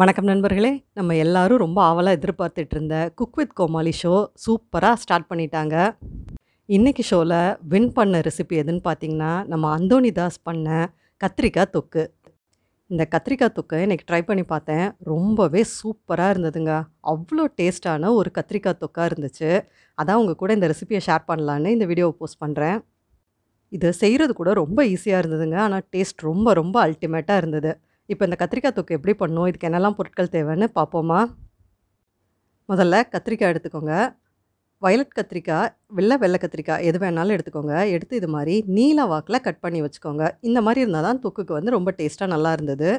வணக்கம் நண்பர்களே நம்ம எல்லாரும் ரொம்ப ஆவலாக எதிர்பார்த்துட்டு இருந்த குக் வித் கோமாளி ஷோ சூப்பராக ஸ்டார்ட் பண்ணிட்டாங்க இன்றைக்கி ஷோவில் வின் பண்ண ரெசிபி எதுன்னு பார்த்தீங்கன்னா நம்ம அந்தோனி தாஸ் பண்ண கத்திரிக்காய் தொக்கு இந்த கத்திரிக்காய் தொக்கை இன்றைக்கி ட்ரை பண்ணி பார்த்தேன் ரொம்பவே சூப்பராக இருந்ததுங்க அவ்வளோ டேஸ்ட்டான ஒரு கத்திரிக்காய் தொக்காக இருந்துச்சு அதான் உங்கள் கூட இந்த ரெசிபியை ஷேர் பண்ணலான்னு இந்த வீடியோவை போஸ்ட் பண்ணுறேன் இது செய்கிறது கூட ரொம்ப ஈஸியாக இருந்ததுங்க ஆனால் டேஸ்ட் ரொம்ப ரொம்ப அல்டிமேட்டாக இருந்தது இப்போ இந்த கத்திரிக்காய் தொக்கு எப்படி பண்ணும் இதுக்கு என்னெல்லாம் பொருட்கள் தேவைன்னு பார்ப்போமா முதல்ல கத்திரிக்காய் எடுத்துக்கோங்க வயலட் கத்திரிக்காய் வெள்ளை வெள்ளை கத்திரிக்காய் எது வேணாலும் எடுத்துக்கோங்க எடுத்து இது மாதிரி நீல வாக்கில் கட் பண்ணி வச்சுக்கோங்க இந்த மாதிரி இருந்தால் தான் தொக்குக்கு வந்து ரொம்ப டேஸ்ட்டாக நல்லா இருந்தது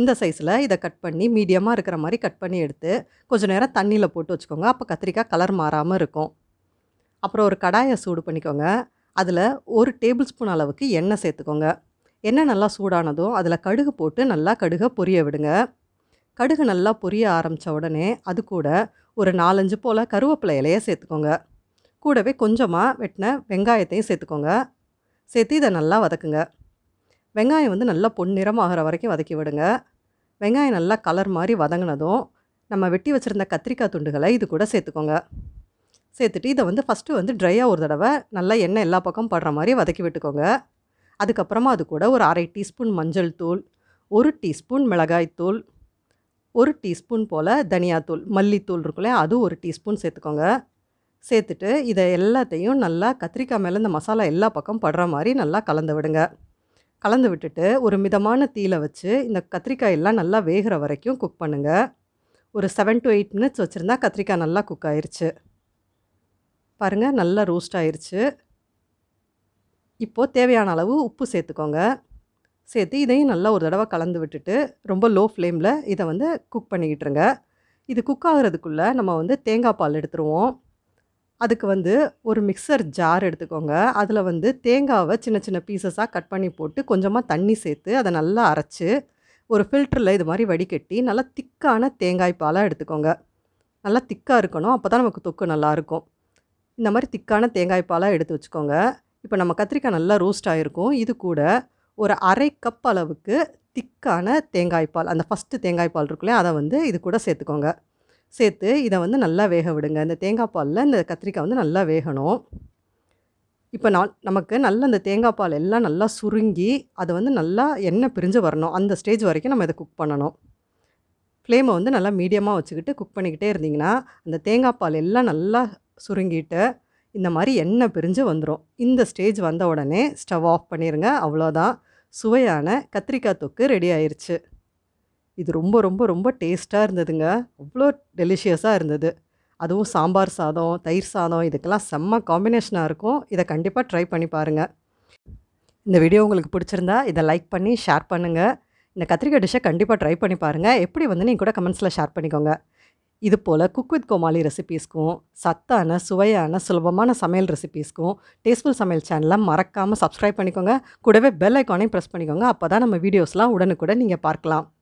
இந்த சைஸில் இதை கட் பண்ணி மீடியமாக இருக்கிற மாதிரி கட் பண்ணி எடுத்து கொஞ்சம் நேரம் தண்ணியில் போட்டு வச்சுக்கோங்க அப்போ கத்திரிக்காய் கலர் மாறாமல் இருக்கும் அப்புறம் ஒரு கடாயை சூடு பண்ணிக்கோங்க அதில் ஒரு டேபிள் ஸ்பூன் அளவுக்கு எண்ணெய் சேர்த்துக்கோங்க எண்ணெய் நல்லா சூடானதும் அதில் கடுகு போட்டு நல்லா கடுகை பொரிய விடுங்க கடுகு நல்லா பொரிய ஆரம்பித்த உடனே அது கூட ஒரு நாலஞ்சு போல் கருவேப்பிலை இலையை சேர்த்துக்கோங்க கூடவே கொஞ்சமாக வெட்டின வெங்காயத்தையும் சேர்த்துக்கோங்க சேர்த்து இதை நல்லா வதக்குங்க வெங்காயம் வந்து நல்லா பொன்னிறமாகிற வரைக்கும் வதக்கி விடுங்க வெங்காயம் நல்லா கலர் மாதிரி வதங்கினதும் நம்ம வெட்டி வச்சுருந்த கத்திரிக்காய் துண்டுகளை இது கூட சேர்த்துக்கோங்க சேர்த்துட்டு இதை வந்து ஃபஸ்ட்டு வந்து ட்ரையாக ஒரு தடவை நல்லா எண்ணெய் எல்லா பக்கம் படுற மாதிரி வதக்கி விட்டுக்கோங்க அதுக்கப்புறமா அது கூட ஒரு அரை டீஸ்பூன் மஞ்சள் தூள் ஒரு டீஸ்பூன் மிளகாய்த்தூள் ஒரு டீஸ்பூன் போல் தனியாத்தூள் மல்லித்தூள் இருக்குல்ல அது ஒரு டீஸ்பூன் சேர்த்துக்கோங்க சேர்த்துட்டு இதை எல்லாத்தையும் நல்லா கத்திரிக்காய் மேலே இந்த மசாலா எல்லா பக்கம் படுற மாதிரி நல்லா கலந்து விடுங்க கலந்து விட்டுட்டு ஒரு மிதமான தீயில் வச்சு இந்த கத்திரிக்காய் எல்லாம் நல்லா வேகிற வரைக்கும் குக் பண்ணுங்கள் ஒரு செவன் டு எயிட் மினிட்ஸ் வச்சுருந்தா கத்திரிக்காய் நல்லா குக் ஆயிடுச்சு பாருங்கள் நல்லா ரோஸ்ட் ஆயிடுச்சு இப்போது தேவையான அளவு உப்பு சேர்த்துக்கோங்க சேர்த்து இதையும் நல்லா ஒரு தடவை கலந்து விட்டுட்டு ரொம்ப லோ ஃப்ளேமில் இதை வந்து குக் பண்ணிக்கிட்டுருங்க இது குக் ஆகிறதுக்குள்ளே நம்ம வந்து தேங்காய் பால் எடுத்துருவோம் அதுக்கு வந்து ஒரு மிக்சர் ஜார் எடுத்துக்கோங்க அதில் வந்து தேங்காவை சின்ன சின்ன பீசஸாக கட் பண்ணி போட்டு கொஞ்சமாக தண்ணி சேர்த்து அதை நல்லா அரைச்சி ஒரு ஃபில்டரில் இது மாதிரி வடிகட்டி நல்லா திக்கான தேங்காய் பாலாக எடுத்துக்கோங்க நல்லா திக்காக இருக்கணும் அப்போ தான் நமக்கு தொக்கு நல்லாயிருக்கும் இந்த மாதிரி திக்கான தேங்காய் பாலாக எடுத்து வச்சுக்கோங்க இப்போ நம்ம கத்திரிக்காய் நல்லா ரோஸ்ட் ஆகிருக்கும் இது கூட ஒரு அரை கப் அளவுக்கு திக்கான தேங்காய் பால் அந்த ஃபஸ்ட்டு தேங்காய் பால் இருக்குல்லையே அதை வந்து இது கூட சேர்த்துக்கோங்க சேர்த்து இதை வந்து நல்லா வேக விடுங்க இந்த தேங்காய் பாலில் இந்த கத்திரிக்காய் வந்து நல்லா வேகணும் இப்போ நான் நமக்கு நல்ல அந்த தேங்காய் பால் எல்லாம் நல்லா சுருங்கி அது வந்து நல்லா எண்ணெய் பிரிஞ்சு வரணும் அந்த ஸ்டேஜ் வரைக்கும் நம்ம இதை குக் பண்ணணும் ஃப்ளேமை வந்து நல்லா மீடியமாக வச்சுக்கிட்டு குக் பண்ணிக்கிட்டே இருந்திங்கன்னா அந்த தேங்காய் பால் எல்லாம் நல்லா சுருங்கிட்டு இந்த மாதிரி எண்ணெய் பிரிஞ்சு வந்துடும் இந்த ஸ்டேஜ் வந்த உடனே ஸ்டவ் ஆஃப் பண்ணிடுங்க அவ்வளோதான் சுவையான கத்திரிக்காய் தொக்கு ரெடி ஆயிடுச்சு இது ரொம்ப ரொம்ப ரொம்ப டேஸ்ட்டாக இருந்ததுங்க அவ்வளோ டெலிஷியஸாக இருந்தது அதுவும் சாம்பார் சாதம் தயிர் சாதம் இதுக்கெல்லாம் செம்ம காம்பினேஷனாக இருக்கும் இதை கண்டிப்பாக ட்ரை பண்ணி பாருங்கள் இந்த வீடியோ உங்களுக்கு பிடிச்சிருந்தா இதை லைக் பண்ணி ஷேர் பண்ணுங்கள் இந்த கத்திரிக்காய் டிஷ்ஷை கண்டிப்பாக ட்ரை பண்ணி பாருங்கள் எப்படி வந்து நீங்கள் கூட கமெண்ட்ஸில் ஷேர் பண்ணிக்கோங்க இது போல் குக் வித் கோமாளி ரெசிபீஸ்க்கும் சத்தான சுவையான சுலபமான சமையல் ரெசிபீஸ்க்கும் டேஸ்ட்ஃபுல் சமையல் சேனலை மறக்காமல் சப்ஸ்கிரைப் பண்ணிக்கோங்க கூடவே பெல் ஐக்கானையும் ப்ரெஸ் பண்ணிக்கோங்க அப்போ தான் நம்ம வீடியோஸ்லாம் உடனுக்குடன் நீங்கள் பார்க்கலாம்